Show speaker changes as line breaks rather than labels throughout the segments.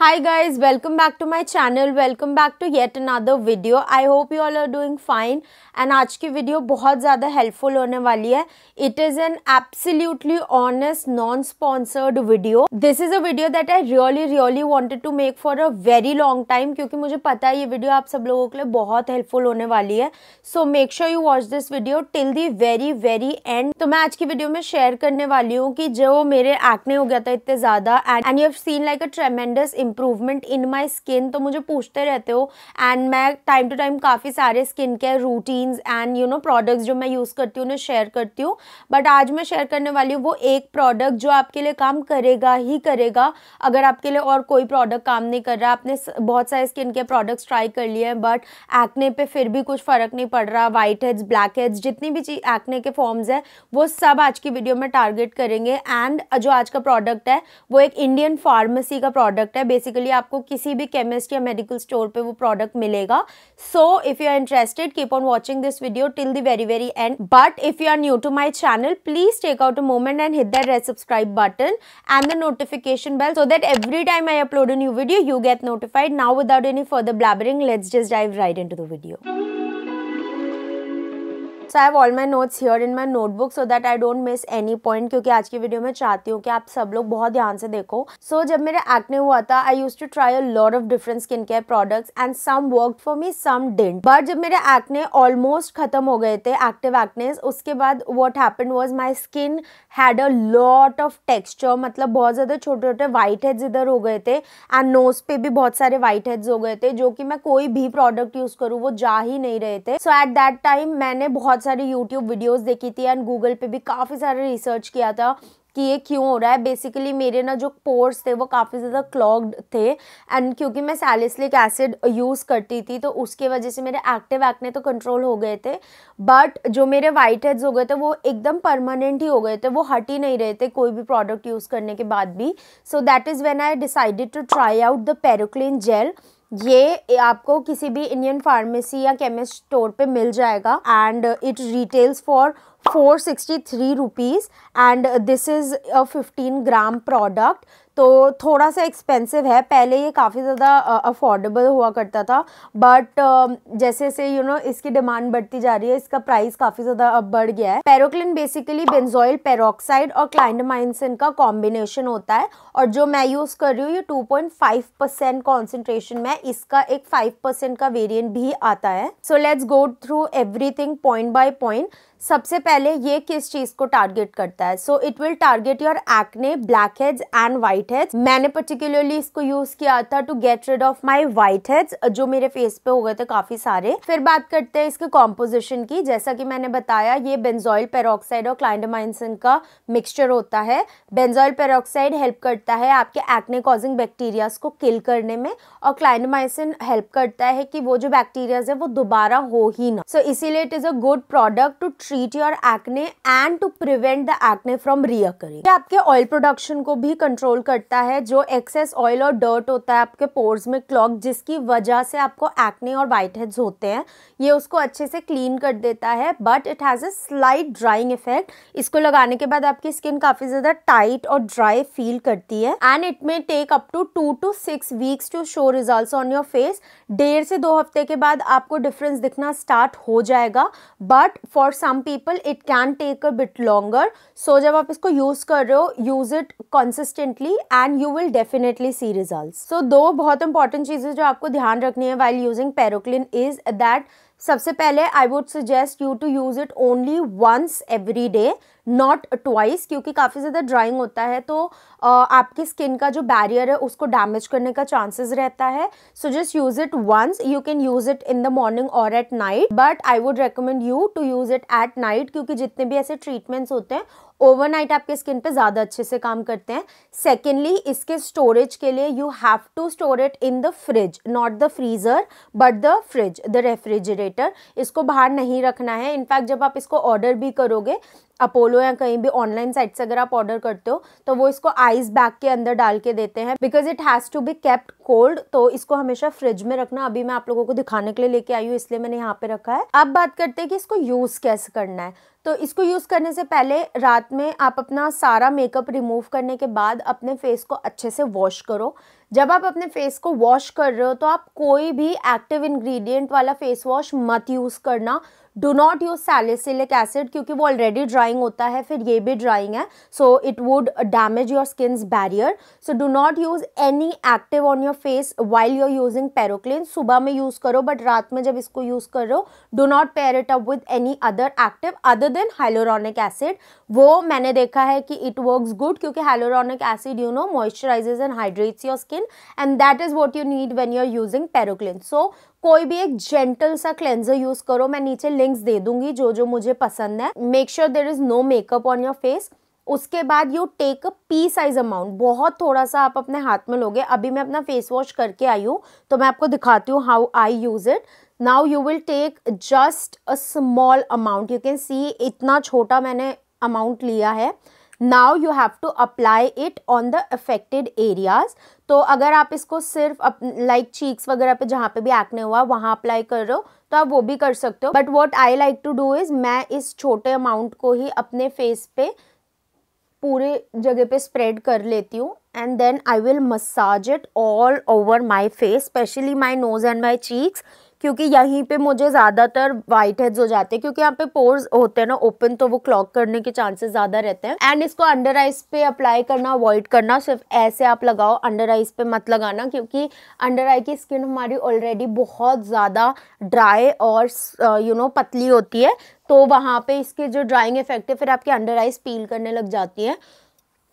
hi guys welcome back to my channel welcome back to yet another video i hope you all are doing fine and aaj ki video bahut zyada helpful hone wali hai it is an absolutely honest non sponsored video this is a video that i really really wanted to make for a very long time kyunki mujhe pata hai ye video aap sab logo ke liye bahut helpful hone wali hai so make sure you watch this video till the very very end to main aaj ki video mein share karne wali hu ki jo mere acne ho gaya tha itne zyada and, and you have seen like a tremendous improvement in my skin तो मुझे पूछते रहते हो and मैं time to time काफ़ी सारे skin care routines and you know products जो मैं यूज़ करती हूँ उन्हें शेयर करती हूँ बट आज मैं शेयर करने वाली हूँ वो एक प्रोडक्ट जो आपके लिए काम करेगा ही करेगा अगर आपके लिए और कोई प्रोडक्ट काम नहीं कर रहा आपने बहुत सारे स्किन केयर प्रोडक्ट्स ट्राई कर लिए हैं बट एक्ने पे फिर भी कुछ फ़र्क नहीं पड़ रहा वाइट हेड्स ब्लैक हेड्स जितनी भी चीज एक्ने के फॉर्म्स हैं वो सब आज की वीडियो में टारगेट करेंगे एंड जो आज का प्रोडक्ट है वो एक इंडियन फार्मेसी का प्रोडक्ट है बेसिकली आपको किसी भी केमिस्ट या मेडिकल स्टोर पे वो प्रोडक्ट मिलेगा so if you are interested keep on watching this video till the very very end but if you are new to my channel please take out a moment and hit that red subscribe button and the notification bell so that every time I upload a new video you get notified now without any further blabbering let's just dive right in to the video so I have all my notes here in my notebook so that I don't miss any point क्योंकि आज की video में चाहती हूँ कि आप सब लोग बहुत ध्यान से देखो सो so, जब मेरा एक्ने हुआ था I use to try a lot of different skin care products and some work for me some didn't but जब मेरे एक्ने ऑलमोस्ट खत्म हो गए थे एक्टिव एक्नेस उसके बाद what happen was my skin had a lot of texture मतलब बहुत ज़्यादा छोटे छोटे व्हाइट हेड्स इधर हो गए थे एंड नोज पे भी बहुत सारे व्हाइट हेड्स हो गए थे जो कि मैं कोई भी प्रोडक्ट यूज़ करूँ वो जा ही नहीं रहे थे सो एट दैट टाइम मैंने बहुत बहुत सारी यूट्यूब वीडियोज देखी थी एंड गूगल पर भी काफ़ी सारा रिसर्च किया था कि ये क्यों हो रहा है बेसिकली मेरे ना जो पोर्स थे वो काफ़ी ज़्यादा क्लॉग्ड थे एंड क्योंकि मैं सैलिसलिक एसिड यूज़ करती थी तो उसके वजह से मेरे एक्टिव एक्ने तो कंट्रोल हो गए थे बट जो मेरे वाइट हेड्स हो गए थे वो एकदम परमानेंट ही हो गए थे वो हट ही नहीं रहे थे कोई भी प्रोडक्ट यूज़ करने के बाद भी so that is when I decided to try out the Peroclin gel ये आपको किसी भी इंडियन फार्मेसी या केमिस्ट स्टोर पे मिल जाएगा and it retails for four sixty three rupees and this is a fifteen gram product तो थोड़ा सा एक्सपेंसिव है पहले ये काफ़ी ज़्यादा अफोर्डेबल हुआ करता था बट जैसे जैसे यू नो इसकी डिमांड बढ़ती जा रही है इसका प्राइस काफ़ी ज़्यादा अब बढ़ गया है पेरोक्लिन बेसिकली बेंजोइल पेरोक्साइड और क्लाइंडमाइनसिन का कॉम्बिनेशन होता है और जो मैं यूज़ कर रही हूँ ये 2.5 परसेंट कॉन्सेंट्रेशन में इसका एक 5 परसेंट का वेरियंट भी आता है so let's go through everything point by point सबसे पहले ये किस चीज़ को टारगेट करता है so it will target your acne black heads and white heads मैंने पर्टिकुलरली इसको यूज़ किया था to get rid of my white heads जो मेरे फेस पे हो गए थे काफ़ी सारे फिर बात करते हैं इसके कॉम्पोजिशन की जैसा कि मैंने बताया ये बेंजॉइल पेरोक्साइड और क्लाइंडमाइनसिन का मिक्सचर होता है बेंजॉइल पेरोक्साइड हेल्प करता है आपके एक्ने कॉजिंग बैक्टीरियाज को किल करने में और क्लाइंडमाइसिन हेल्प करता है कि वो जो बैक्टीरियाज है वो दोबारा हो ही ना सो so, इसीलिए it is a good product to treat your acne and to prevent the acne from reoccurring. ये आपके ऑयल प्रोडक्शन को भी कंट्रोल करता है जो एक्सेस ऑयल और डर्ट होता है आपके पोर्स में क्लॉक जिसकी वजह से आपको एक्ने और वाइट हेड्स होते हैं ये उसको अच्छे से क्लीन कर देता है but it has a slight drying effect इसको लगाने के बाद आपकी स्किन काफ़ी ज़्यादा टाइट और ड्राई फील करती है and it may take up to two to six weeks to show result on your face डेढ़ से दो हफ्ते के बाद आपको डिफरेंस दिखना स्टार्ट हो जाएगा but for some people it can take a bit longer so जब आप इसको यूज़ कर रहे हो use it consistently and you will definitely see result so दो बहुत इंपॉर्टेंट चीज़ें जो आपको ध्यान रखनी है while using Peroclin is that सबसे पहले I would suggest you to use it only once every day not twice क्योंकि काफ़ी ज़्यादा ड्राइंग होता है तो uh, आपकी स्किन का जो बैरियर है उसको डैमेज करने का चांसेस रहता है so just use it once you can use it in the morning और at night but I would recommend you to use it at night क्योंकि जितने भी ऐसे ट्रीटमेंट्स होते हैं ओवरनाइट आपके स्किन पे ज़्यादा अच्छे से काम करते हैं सेकेंडली इसके स्टोरेज के लिए you have to store it in the fridge not the freezer but the fridge the refrigerator इसको बाहर नहीं रखना है इनफैक्ट जब आप इसको ऑर्डर भी करोगे अपोलो या कहीं भी ऑनलाइन साइट से अगर आप ऑर्डर करते हो तो वो इसको आइस बैग के अंदर डाल के देते हैं because it has to be kept cold तो इसको हमेशा फ्रिज में रखना अभी मैं आप लोगों को दिखाने के लिए लेके आई हूँ इसलिए मैंने यहाँ पे रखा है अब बात करते हैं कि इसको यूज़ कैसे करना है तो इसको यूज़ करने से पहले रात में आप अपना सारा मेकअप रिमूव करने के बाद अपने फेस को अच्छे से वॉश करो जब आप अपने फेस को वॉश कर रहे हो तो आप कोई भी एक्टिव इंग्रेडिएंट वाला फेस वॉश मत यूज़ करना do not use salicylic acid क्योंकि वो ऑलरेडी ड्राइंग होता है फिर ये भी ड्राइंग है so it would damage your skin barrier so do not use any active on your face while you're using Peroclin सुबह में यूज़ करो बट रात में जब इसको यूज़ कर रहे हो do not pair it up with any other active other than hyaluronic acid वो मैंने देखा है कि इट वर्क गुड क्योंकि hyaluronic acid you know moisturises and hydrates your skin and that is what you need when you are using Peroclin so कोई भी एक gentle सा क्लेंजर यूज करो मैं नीचे लिंक्स दे दूंगी जो जो मुझे पसंद है make sure there is no makeup on your face उसके बाद you take a pea size amount बहुत थोड़ा सा आप अपने हाथ में लोगे अभी मैं अपना फेस वॉश करके आई हूँ तो मैं आपको दिखाती हूँ how I use it now you will take just a small amount you can see इतना छोटा मैंने अमाउंट लिया है now you have to apply it on the affected areas तो अगर आप इसको सिर्फ लाइक चीक्स वगैरह पे जहाँ पे भी एक्ने हुआ वहाँ अप्लाई कर रहे हो तो आप वो भी कर सकते हो but what I like to do is मैं इस छोटे अमाउंट को ही अपने फेस पे पूरे जगह पे स्प्रेड कर लेती हूँ and then I will massage it all over my face specially my nose and my cheeks क्योंकि यहीं पे मुझे ज़्यादातर वाइट हेड्स हो जाते हैं क्योंकि यहाँ पे पोर्स होते हैं ना ओपन तो वो क्लॉक करने के चांसेस ज़्यादा रहते हैं एंड इसको अंडर आइज पे अप्लाई करना अवॉइड करना सिर्फ ऐसे आप लगाओ अंडर आइज पे मत लगाना क्योंकि अंडर आई की स्किन हमारी ऑलरेडी बहुत ज़्यादा ड्राई और यू नो uh, पतली होती है तो वहाँ पे इसके जो ड्राइंग इफेक्ट है फिर आपके अंडर आइज पील करने लग जाती है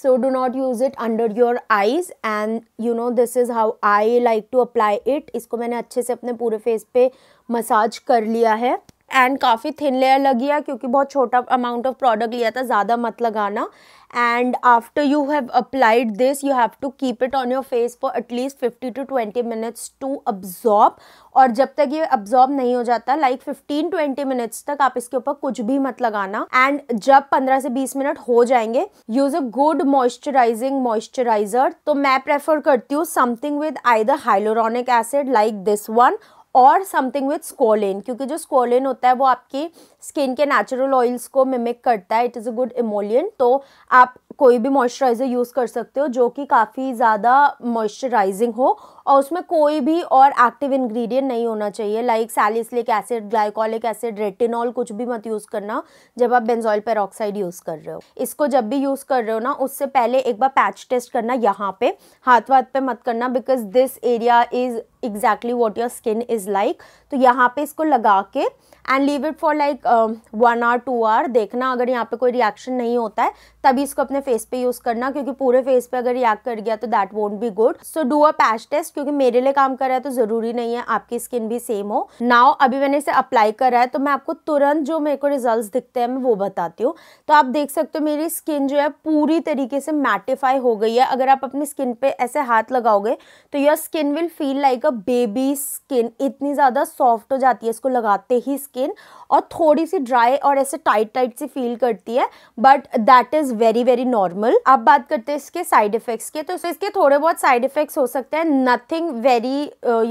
so do not use it under your eyes and you know this is how I like to apply it इसको मैंने अच्छे से अपने पूरे face पे massage कर लिया है एंड काफ़ी थिन लेयर लगी है क्योंकि बहुत छोटा अमाउंट ऑफ प्रोडक्ट लिया था ज़्यादा मत लगाना and after you have applied this you have to keep it on your face for at least fifty to twenty minutes to absorb और जब तक ये अब्जॉर्ब नहीं हो जाता लाइक फिफ्टीन ट्वेंटी मिनट्स तक आप इसके ऊपर कुछ भी मत लगाना एंड जब पंद्रह से बीस मिनट हो जाएंगे use a good moisturising moisturiser तो मैं प्रेफर करती हूँ something with the hyaluronic acid like this one और समथिंग विथ स्कोलिन क्योंकि जो स्कोलिन होता है वो आपकी स्किन के नेचुरल ऑयल्स को मिमिक करता है it is a good emollient तो आप कोई भी मॉइस्चराइज़र यूज़ कर सकते हो जो कि काफ़ी ज़्यादा मॉइस्चराइजिंग हो और उसमें कोई भी और एक्टिव इंग्रेडिएंट नहीं होना चाहिए like salicylic acid glycolic acid retinol कुछ भी मत यूज़ करना जब आप बेंजॉइल पेरोक्साइड यूज़ कर रहे हो इसको जब भी यूज़ कर रहे हो ना उससे पहले एक बार पैच टेस्ट करना यहाँ पे हाथ वाथ पे मत करना because this area is exactly what your skin is like तो यहाँ पे इसको लगा के and leave it for like one hour to आर देखना अगर यहाँ पे कोई रिएक्शन नहीं होता है तभी इसको अपने फेस पे यूज़ करना क्योंकि पूरे फेस पे अगर रिएक्ट कर गया तो that won't be good so do a patch test क्योंकि मेरे लिए काम कर रहा है तो ज़रूरी नहीं है आपकी स्किन भी सेम हो नाउ अभी मैंने इसे अप्लाई करा है तो मैं आपको तुरंत जो मेरे को रिजल्ट दिखते हैं मैं वो बताती हूँ तो आप देख सकते हो मेरी स्किन जो है पूरी तरीके से मैटिफाई हो गई है अगर आप अपनी स्किन पे ऐसे हाथ लगाओगे तो your skin will feel like a baby skin इतनी ज़्यादा सॉफ्ट हो जाती है इसको लगाते ही स्किन स्किन और थोड़ी सी ड्राई और ऐसे टाइट टाइट सी फील करती है but that is very very normal अब बात करते हैं इसके साइड इफ़ेक्ट्स के तो इसके थोड़े बहुत साइड इफ़ेक्ट्स हो सकते हैं nothing very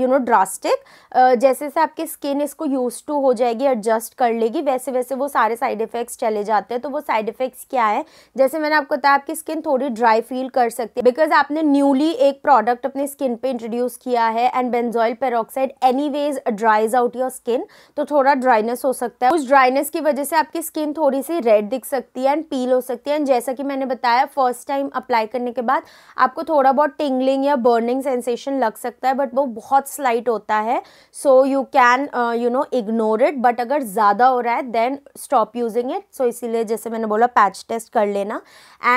you know drastic जैसे जैसे आपकी स्किन इसको यूज टू हो जाएगी एडजस्ट कर लेगी वैसे वैसे वो सारे साइड इफ़ेक्ट्स चले जाते हैं तो वो साइड इफ़ेक्ट्स क्या है जैसे मैंने आपको बताया आपकी स्किन थोड़ी ड्राई फील कर सकती है बिकॉज आपने न्यूली एक प्रोडक्ट अपने स्किन पे इंट्रोड्यूस किया है and benzoyl peroxide anyways dries out your skin तो थोड़ा ड्राइनेस हो सकता है उस ड्राइनेस की वजह से आपकी स्किन थोड़ी सी रेड दिख सकती है एंड पील हो सकती है एंड जैसा कि मैंने बताया फर्स्ट टाइम अप्लाई करने के बाद आपको थोड़ा बहुत टिंगलिंग या बर्निंग सेंसेशन लग सकता है बट वो बहुत स्लाइट होता है so you can you know ignore it but अगर ज़्यादा हो रहा है then stop using it so इसीलिए जैसे मैंने बोला पैच टेस्ट कर लेना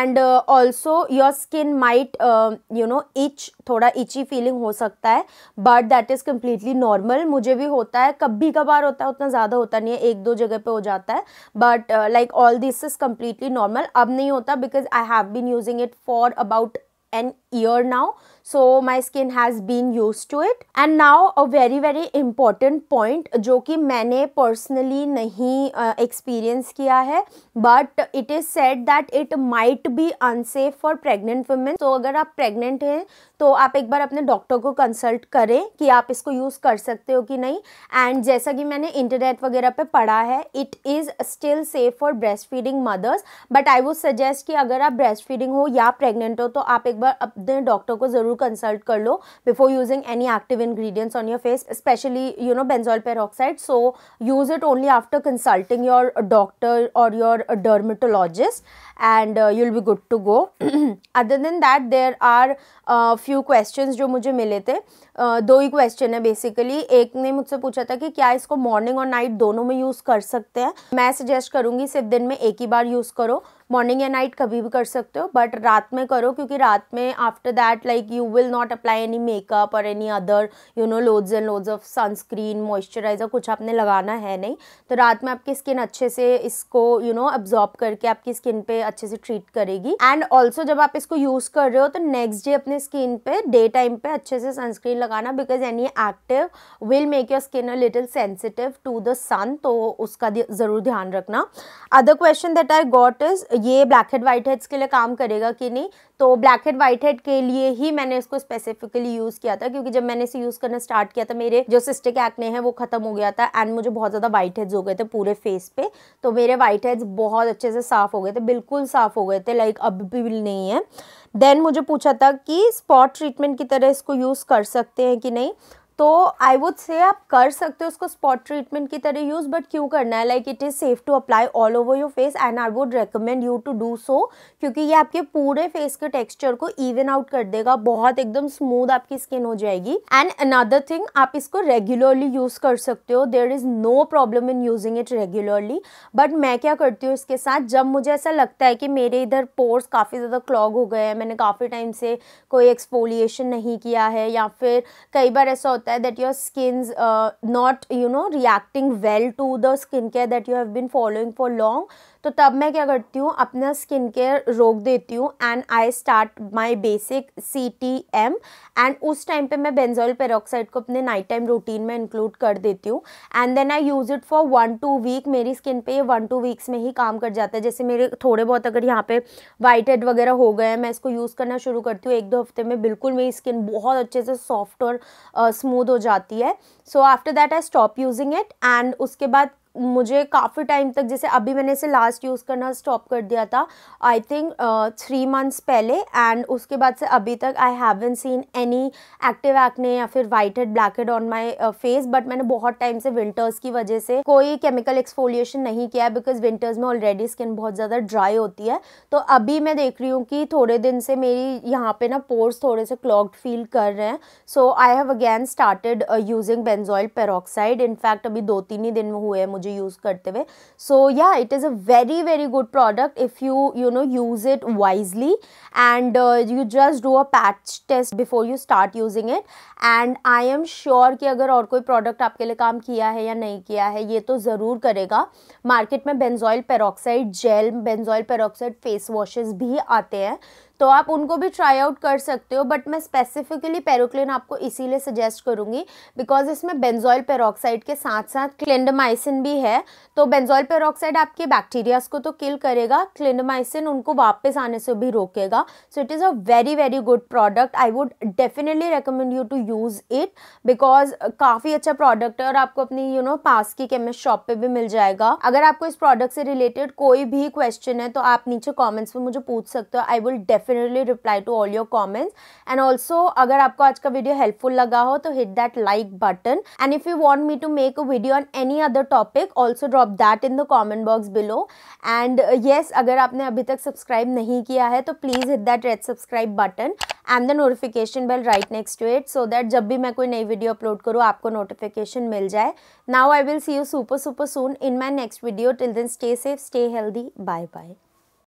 and also your skin might you know itch थोड़ा इची फीलिंग हो सकता है but that is completely normal मुझे भी होता है कभी कभार होता है उतना ज़्यादा होता नहीं है एक दो जगह पे हो जाता है but like all this is completely normal अब नहीं होता because I have been using it for about an year now so my skin has been use to it and now a very very important point जो कि मैंने personally नहीं experience uh, किया है but it is said that it might be unsafe for pregnant women तो अगर आप pregnant हैं तो आप एक बार अपने डॉक्टर को कंसल्ट करें कि आप इसको यूज़ कर सकते हो कि नहीं एंड जैसा कि मैंने इंटरनेट वगैरह पे पढ़ा है it is still safe for breast feeding mothers but I would suggest कि अगर आप ब्रेस्ट फीडिंग हो या प्रेगनेंट हो तो आप एक बार अपने डॉक्टर को ज़रूर ज़रूर कंसल्ट कर लो before using any active ingredients on your face specially you know benzoyl peroxide so use it only after consulting your doctor और your dermatologist and you'll be good to go other than that there are few question जो मुझे मिले थे uh, दो ही question है basically एक ने मुझसे पूछा था कि क्या इसको मॉर्निंग और नाइट दोनों में यूज़ कर सकते हैं मैं सजेस्ट करूँगी सिर्फ दिन में एक ही बार यूज़ करो मॉर्निंग या नाइट कभी भी कर सकते हो बट रात में करो क्योंकि रात में after that like you will not apply any makeup और any other you know loads and loads of sunscreen moisturiser कुछ आपने लगाना है नहीं तो रात में आपकी स्किन अच्छे से इसको यू नो अब्जॉर्ब करके आपकी स्किन पे अच्छे से ट्रीट करेगी एंड ऑल्सो जब आप इसको यूज़ कर रहे हो तो नेक्स्ट डे अपने स्किन पे डे टाइम पे अच्छे से सनस्क्रीन लगाना because any active will make your skin a little sensitive to the sun तो उसका ज़रूर ध्यान रखना other question that I got is ये ब्लैक हेड वाइट हेड्स के लिए काम करेगा कि नहीं तो ब्लैक हेड वाइट हेड के लिए ही मैंने इसको स्पेसिफिकली यूज़ किया था क्योंकि जब मैंने इसे यूज़ करना स्टार्ट किया था मेरे जो सिस्टिक एक्ने हैं वो ख़त्म हो गया था एंड मुझे बहुत ज़्यादा वाइट हेड्स हो गए थे पूरे फेस पे तो मेरे वाइट हेड्स बहुत अच्छे से साफ़ हो गए थे बिल्कुल साफ़ हो गए थे लाइक अब भी नहीं है देन मुझे पूछा था कि स्पॉट ट्रीटमेंट की तरह इसको यूज़ कर सकते हैं कि नहीं तो आई वुड से आप कर सकते हो उसको स्पॉट ट्रीटमेंट की तरह यूज़ बट क्यों करना है like it is safe to apply all over your face and I would recommend you to do so क्योंकि ये आपके पूरे फेस के टेक्सचर को इवन आउट कर देगा बहुत एकदम स्मूथ आपकी स्किन हो जाएगी एंड अनदर थिंग आप इसको रेगुलरली यूज़ कर सकते हो there is no problem in using it regularly but मैं क्या करती हूँ इसके साथ जब मुझे ऐसा लगता है कि मेरे इधर पोर्स काफ़ी ज़्यादा क्लॉग हो गए हैं मैंने काफ़ी टाइम से कोई एक्सपोलिएशन नहीं किया है या फिर कई बार ऐसा होता है hai that your skin's uh, not you know reacting well to the skincare that you have been following for long तो तब मैं क्या करती हूँ अपना स्किन केयर रोक देती हूँ and I start my basic C T M and उस टाइम पे मैं बेंजोल पेरोक्साइड को अपने नाइट टाइम रूटीन में इंक्लूड कर देती हूँ and then I use it for one two week मेरी स्किन पे ये वन टू वीक्स में ही काम कर जाता है जैसे मेरे थोड़े बहुत अगर यहाँ पे वाइट हेड वगैरह हो गए हैं मैं इसको यूज़ करना शुरू करती हूँ एक दो हफ्ते में बिल्कुल मेरी स्किन बहुत अच्छे से सॉफ्ट और स्मूथ uh, हो जाती है so after that I stop using it and उसके बाद मुझे काफ़ी टाइम तक जैसे अभी मैंने इसे लास्ट यूज़ करना स्टॉप कर दिया था आई थिंक थ्री मंथ्स पहले एंड उसके बाद से अभी तक I haven seen any active acne या फिर white head black head on my face but मैंने बहुत टाइम से विंटर्स की वजह से कोई केमिकल एक्सफोलिएशन नहीं किया है बिकॉज विंटर्स में ऑलरेडी स्किन बहुत ज़्यादा ड्राई होती है तो अभी मैं देख रही हूँ कि थोड़े दिन से मेरी यहाँ पर ना पोर्स थोड़े से क्लॉक्ड फील कर रहे हैं so I have again started using benzoyl peroxide in fact अभी दो तीन ही दिन हुए हैं मुझे मुझे यूज़ करते हुए सो या it is a very very good product if you you know use it wisely and you just do a patch test before you start using it and I am sure कि अगर और कोई product आपके लिए काम किया है या नहीं किया है ये तो ज़रूर करेगा मार्केट में benzoyl peroxide gel benzoyl peroxide face washes भी आते हैं तो आप उनको भी ट्राई आउट कर सकते हो बट मैं स्पेसिफिकली पेरोक्लिन आपको इसीलिए सजेस्ट करूंगी बिकॉज इसमें बेंजॉयल पेरोक्साइड के साथ साथ क्लिंडमाइसिन भी है तो बेंजॉयल पेरोक्साइड आपके बैक्टीरियाज को तो किल करेगा क्लिंडमाइसिन उनको वापस आने से भी रोकेगा so it is a very very good product I would definitely recommend you to use it because काफ़ी अच्छा प्रोडक्ट है और आपको अपनी यू you नो know, पास की केमिस्ट शॉप पर भी मिल जाएगा अगर आपको इस प्रोडक्ट से रिलेटेड कोई भी क्वेश्चन है तो आप नीचे कॉमेंट्स में मुझे पूछ सकते हो I will definitely reply to all your comments and also अगर आपको आज का वीडियो हेल्पफुल लगा हो तो hit that like button and if you want me to make a video on any other topic also drop that in the comment box below and yes अगर आपने अभी तक सब्सक्राइब नहीं किया है तो please hit that red subscribe button and the notification bell right next to it so that जब भी मैं कोई नई वीडियो अपलोड करूँ आपको नोटिफिकेशन मिल जाए now I will see you super super soon in my next video till then stay safe stay healthy bye bye